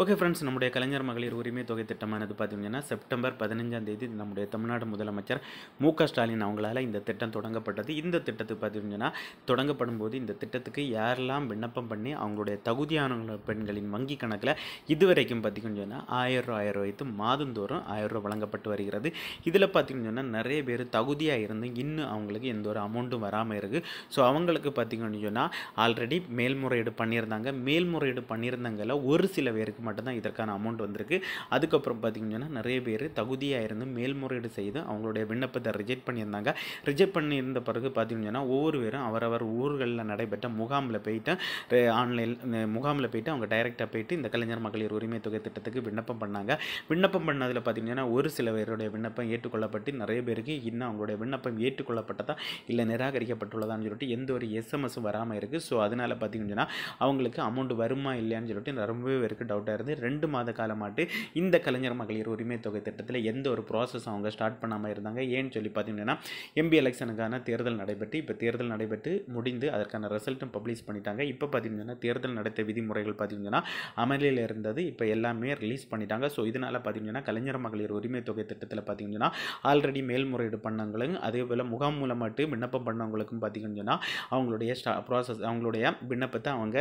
okay friends நம்முடைய கலைஞர் மகளிர் உரிமை தொகை திட்டமானது பார்த்தீங்கன்னா செப்டம்பர் பதினஞ்சாம் தேதி நம்முடைய தமிழ்நாடு முதலமைச்சர் மு க ஸ்டாலின் அவங்களால் இந்த திட்டம் தொடங்கப்பட்டது இந்த திட்டத்துக்கு பார்த்திங்கன்னா தொடங்கப்படும் போது இந்த திட்டத்துக்கு யாரெல்லாம் விண்ணப்பம் பண்ணி அவங்களுடைய தகுதியான பெண்களின் வங்கி கணக்கில் இதுவரைக்கும் பார்த்தீங்கன்னா ஆயிரம் ரூபா ஆயிரம் ரூபாய்க்கு மாதந்தோறும் ஆயிரம் வழங்கப்பட்டு வருகிறது இதில் சொன்னால் நிறைய பேர் தகுதியாக இருந்து இன்னும் அவங்களுக்கு எந்த ஒரு அமௌண்ட்டும் வராமல் இருக்குது ஸோ அவங்களுக்கு பார்த்திங்கன்னு சொன்னால் ஆல்ரெடி மேல்முறையீடு பண்ணியிருந்தாங்க மேல்முறையீடு பண்ணியிருந்தாங்கல்ல ஒரு சில பேருக்கு பேருக்கு மட்டும்தான் இதற்கான அமௌண்ட் வந்திருக்கு அதுக்கப்புறம் பார்த்திங்கன்னா நிறைய பேர் தகுதியாக இருந்து மேல்முறையீடு செய்து அவங்களுடைய விண்ணப்பத்தை ரிஜெக்ட் பண்ணியிருந்தாங்க ரிஜெக்ட் பண்ணியிருந்த பிறகு பார்த்திங்கன்னா ஒவ்வொரு பேரும் அவரவர் ஊர்களில் நடைபெற்ற முகாமில் போயிட்டு ஆன்லைன் முகாமில் போயிட்டு அவங்க டைரெக்டாக போயிட்டு இந்த கலைஞர் மகளிர் உரிமை தொகை திட்டத்துக்கு விண்ணப்பம் பண்ணாங்க விண்ணப்பம் பண்ணதில் பார்த்திங்கன்னா ஒரு சில பேருடைய விண்ணப்பம் ஏற்றுக்கொள்ளப்பட்டு நிறைய பேருக்கு இன்னும் அவங்களுடைய விண்ணப்பம் ஏற்றுக்கொள்ளப்பட்டதா இல்லை நிராகரிக்கப்பட்டுள்ளதான்னு சொல்லிட்டு எந்த ஒரு எஸ்எம்எஸும் வராமல் இருக்குது ஸோ அதனால் பார்த்திங்கன்னா அவங்களுக்கு அமௌண்ட் வருமா இல்லையான்னு சொல்லிட்டு ரொம்பவே பேருக்கு டவுட் இருந்து ரெண்டு மாத காலமாட்டு இந்த கலைஞர் மகளிர் உரிமை தொகை திட்டத்தில் எந்த ஒரு ப்ராசஸ் அவங்க ஸ்டார்ட் பண்ணாமல் இருந்தாங்க ஏன்னு சொல்லி பார்த்தீங்கன்னா எம்பி எலெக்ஷனுக்கான தேர்தல் நடைபெற்று இப்போ தேர்தல் நடைபெற்று முடிந்து அதற்கான ரிசல்ட்டும் பப்ளிஷ் பண்ணிட்டாங்க இப்போ பார்த்தீங்கன்னா தேர்தல் நடத்த விதிமுறைகள் பார்த்தீங்கன்னா அமலில் இருந்தது இப்போ எல்லாமே ரிலீஸ் பண்ணிட்டாங்க ஸோ இதனால் பார்த்தீங்கன்னா கலைஞர் மகளிர் உரிமை தொகை திட்டத்தில் பார்த்தீங்கன்னா ஆல்ரெடி மேல்முறையீடு பண்ணவங்களும் அதே போல் முகாம் மூலமாக விண்ணப்பம் பண்ணவங்களுக்கும் பார்த்தீங்கன்னா அவங்களுடைய ஸ்டா ப்ராசஸ் அவங்களுடைய விண்ணப்பத்தை அவங்க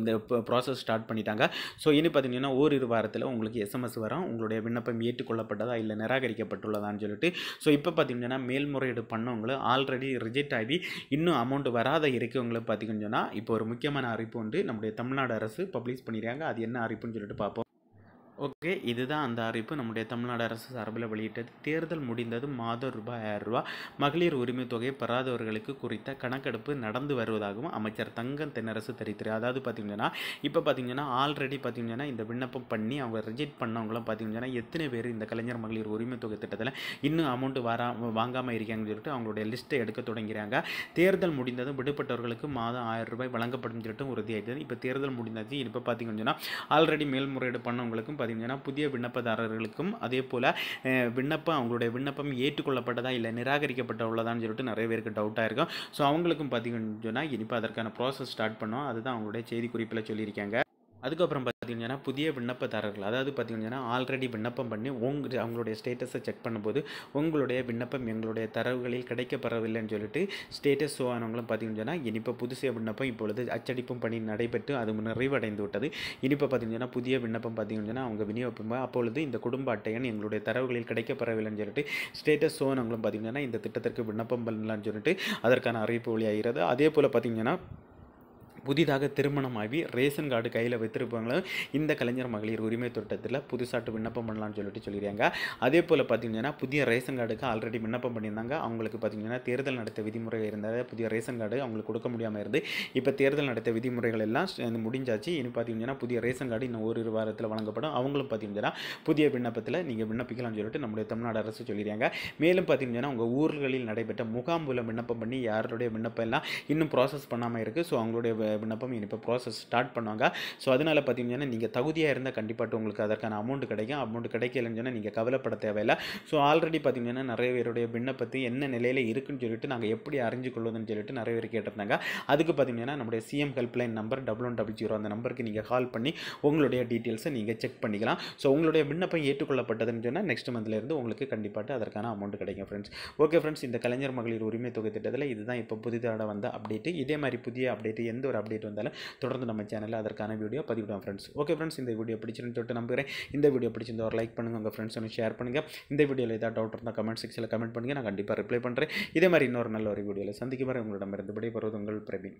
இந்த ப்ராசஸ் ஸ்டார்ட் பண்ணிட்டாங்க ஸோ இனி பார்த்தீங்கன்னா ஓரிரு வாரத்தில் உங்களுக்கு எஸ்எம்எஸ் வரும் உங்களுடைய விண்ணப்பம் ஏற்றுக்கொள்ளப்பட்டதா இல்லை நிராகரிக்கப்பட்டுள்ளதான்னு சொல்லிட்டு ஸோ இப்போ பார்த்தீங்கன்னா மேல்முறையீடு பண்ணவங்களும் ஆல்ரெடி ரிஜெக்ட் ஆகி இன்னும் அமௌண்ட் வராத இருக்கவங்களும் பார்த்தீங்கன்னு சொன்னால் இப்போ ஒரு முக்கியமான அறிவிப்பு வந்து நம்முடைய தமிழ்நாடு அரசு பப்ளிஷ் பண்ணிடுறாங்க அது என்ன அறிவிப்புன்னு சொல்லிட்டு பார்ப்போம் ஓகே இதுதான் அந்த அறிவிப்பு நம்முடைய தமிழ்நாடு அரசு சார்பில் வெளியிட்டது தேர்தல் முடிந்தது மாதம் ரூபாய் ஆயிரம் ரூபாய் மகளிர் உரிமை தொகை பெறாதவர்களுக்கு குறித்த கணக்கெடுப்பு நடந்து வருவதாகவும் அமைச்சர் தங்கம் தென்னரசு தெரிவித்தார் அதாவது பார்த்தீங்கன்னா இப்போ பார்த்திங்கன்னா ஆல்ரெடி பார்த்திங்கன்னா இந்த விண்ணப்பம் பண்ணி அவங்க ரிஜெக்ட் பண்ணவங்களாம் பார்த்திங்கன்னா எத்தனை பேர் இந்த கலைஞர் மகளிர் உரிமை தொகை திட்டத்தில் இன்னும் அமௌண்ட்டு வரா வாங்காமல் இருக்காங்கன்னு சொல்லிட்டு அவங்களுடைய லிஸ்ட்டை எடுக்க தொடங்கிறாங்க தேர்தல் முடிந்ததும் விடுபட்டவர்களுக்கு மாதம் ஆயிரம் ரூபாய் வழங்கப்படும் சொல்லிட்டு உறுதியாகிடுது இப்போ தேர்தல் முடிந்தது இப்போ பார்த்திங்கன்னா ஆல்ரெடி மேல்முறையீடு பண்ணவங்களுக்கும் பதிவுங்கன்னா புதிய விண்ணப்பதாரர்களுக்கும் அதே போல் விண்ணப்பம் அவங்களுடைய விண்ணப்பம் ஏற்றுக்கொள்ளப்பட்டதா இல்லை நிராகரிக்கப்பட்ட உள்ளதான்னு சொல்லிட்டு நிறைய பேருக்கு டவுட்டாக இருக்கும் ஸோ அவங்களுக்கும் பார்த்தீங்கன்னு சொன்னால் இனிப்போ அதற்கான ப்ராசஸ் ஸ்டார்ட் பண்ணோம் அதுதான் அவங்களுடைய செய்தி குறிப்பில் சொல்லியிருக்காங்க அதுக்கப்புறம் பார்த்தீங்கன்னா புதிய விண்ணப்பதாரர்கள் அதாவது பார்த்திங்கன்னா ஆல்ரெடி விண்ணப்பம் பண்ணி உங்க அவங்களுடைய ஸ்டேட்டஸை செக் பண்ணும்போது உங்களுடைய விண்ணப்பம் எங்களுடைய தரவுகளில் கிடைக்கப்படவில்லைன்னு சொல்லிட்டு ஸ்டேட்டஸ் ஷோ ஆனவங்களும் பார்த்தீங்கன்னா இனிப்போ புதுசிய விண்ணப்பம் இப்பொழுது அச்சடிப்பும் பணி நடைபெற்று அது நிறைவடைந்து விட்டது இனிப்போ பார்த்திங்கன்னா புதிய விண்ணப்பம் பார்த்திங்கன்னா அவங்க விநியோகம் அப்பொழுது இந்த குடும்ப அட்டையன் எங்களுடைய தரவுகளில் கிடைக்கப்படவில்லைன்னு சொல்லிட்டு ஸ்டேட்டஸ் ஷோ ஆனவங்களும் பார்த்தீங்கன்னா இந்த திட்டத்திற்கு விண்ணப்பம் பண்ணலான்னு சொல்லிட்டு அதற்கான அறிவிப்பு வழியாகிறது அதே போல் பார்த்தீங்கன்னா புதிதாக திருமணமாகி ரேஷன் கார்டு கையில் வைத்திருப்பவங்களும் இந்த கலைஞர் மகளிர் உரிமை திட்டத்தில் புதுசாட்டு விண்ணப்பம் பண்ணலாம்னு சொல்லிட்டு சொல்லிடுறாங்க அதே போல் பார்த்தீங்கன்னா புதிய ரேஷன் கார்டுக்கு ஆல்ரெடி விண்ணப்பம் பண்ணியிருந்தாங்க அவங்களுக்கு பார்த்தீங்கன்னா தேர்தல் நடத்த விதிமுறை இருந்தால் புதிய ரேஷன் கார்டு அவங்களுக்கு கொடுக்க முடியாமல் இருந்து இப்போ தேர்தல் நடத்த விதிமுறைகள் எல்லாம் முடிஞ்சாச்சு இனி பார்த்தீங்கன்னா புதிய ரேஷன் கார்டு இன்னும் ஒரு வாரத்தில் வழங்கப்படும் அவங்களும் பார்த்தீங்கன்னா புதிய விண்ணப்பத்தில் நீங்கள் விண்ணப்பிக்கலாம்னு சொல்லிட்டு நம்முடைய தமிழ்நாடு அரசு சொல்லிடுறாங்க மேலும் பார்த்தீங்கன்னா உங்கள் ஊர்களில் நடைபெற்ற முகாம் மூலம் விண்ணப்பம் பண்ணி யாருடைய விண்ணப்பம் எல்லாம் இன்னும் ப்ராசஸ் பண்ணாமல் இருக்குது ஸோ அவங்களுடைய விண்ணப்பம் இனிப்ப ப்ராசஸ் ஸ்டார்ட் பண்ணுவாங்க ஸோ அதனால் பார்த்தீங்கன்னா நீங்கள் தகுதியாக இருந்தால் கண்டிப்பாக உங்களுக்கு அதற்கான அமௌண்ட் கிடைக்கும் அமௌண்ட் கிடைக்கலன்னு சொன்னால் நீங்கள் கவலைப்பட தேவையில்லை ஸோ ஆல்ரெடி பார்த்தீங்கன்னா நிறைய பேருடைய விண்ணப்பத்து என்ன நிலையில் இருக்குன்னு சொல்லிட்டு நாங்கள் எப்படி அறிஞ்சு கொள்வதுன்னு சொல்லிட்டு நிறைய பேர் கேட்டிருந்தாங்க அதுக்கு பார்த்தீங்கன்னா நம்முடைய CM helpline number double one double zero அந்த நம்பருக்கு நீங்கள் கால் பண்ணி உங்களுடைய டீட்டெயில்ஸை நீங்கள் செக் பண்ணிக்கலாம் ஸோ உங்களுடைய விண்ணப்பம் ஏற்றுக்கொள்ளப்பட்டதுன்னு சொன்னால் நெக்ஸ்ட் மந்த்லேருந்து உங்களுக்கு கண்டிப்பாக அதற்கான அமௌண்ட் கிடைக்கும் ஃப்ரெண்ட்ஸ் ஓகே ஃப்ரெண்ட்ஸ் இந்த கலைஞர் மகளிர் உரிமை தொகை திட்டத்தில் இதுதான் இப்போ புதிதாக வந்த அப்டேட்டு இதே மாதிரி புதிய அப்டேட்டு எந்த ஒரு அப்டேட் வந்தாலும் தொடர்ந்து நம்ம சேனலில் அதற்கான வீடியோ பதிவிடுவோம் ஃப்ரெண்ட்ஸ் ஓகே ஃப்ரெண்ட்ஸ் இந்த வீடியோ பிடிச்சிருந்து சொல்லிட்டு நம்புகிறேன் இந்த வீடியோ பிடிச்சிருந்தா ஒரு லைக் பண்ணுங்கள் உங்கள் ஃப்ரெண்ட்ஸ் ஒன்று ஷேர் பண்ணுங்கள் இந்த வீடியோவில் ஏதாவது டவுட் இருந்தால் கமெண்ட் செக்ஷனில் கமெண்ட் பண்ணுங்கள் நான் கண்டிப்பாக ரிப்ளை பண்ணுறேன் இதே மாதிரி இன்னொரு நல்ல ஒரு வீடியோவில் சந்திக்கும் மாதிரி உங்களிடம் இருந்தபடி வருவது உங்கள் பிரவீன்